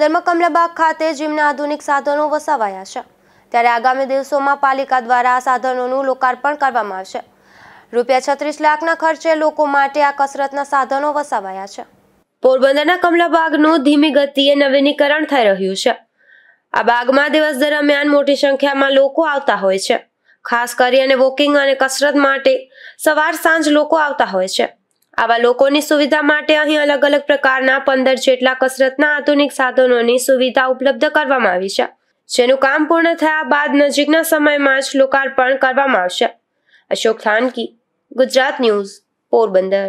અંદરમાં કમલાબાગ ખાતે જીમના આધુનિક સાધનો વસાવાયા છે ત્યારે આગામી દિવસોમાં પાલિકા દ્વારા આ સાધનોનું લોકાર્પણ કરવામાં આવશે રૂપિયા છત્રીસ લાખના ખર્ચે લોકો માટે આ કસરતના સાધનો વસાવાયા છે પોરબંદરના કમલાબાગનું ધીમી ગતિએ નવીનીકરણ થઈ રહ્યું છે આ બાગમાં દિવસ દરમિયાન મોટી સંખ્યામાં લોકો આવતા હોય છે ખાસ કરી અને વોકિંગ અને કસરત માટે સવાર સાંજ લોકો આવતા હોય છે આવા લોકોની સુવિધા માટે અહીં અલગ અલગ પ્રકારના પંદર જેટલા કસરતના આધુનિક સાધનોની સુવિધા ઉપલબ્ધ કરવામાં આવી છે જેનું કામ પૂર્ણ થયા બાદ નજીકના સમયમાં જ લોકાર્પણ કરવામાં આવશે અશોક થાનકી ગુજરાત ન્યૂઝ પોરબંદર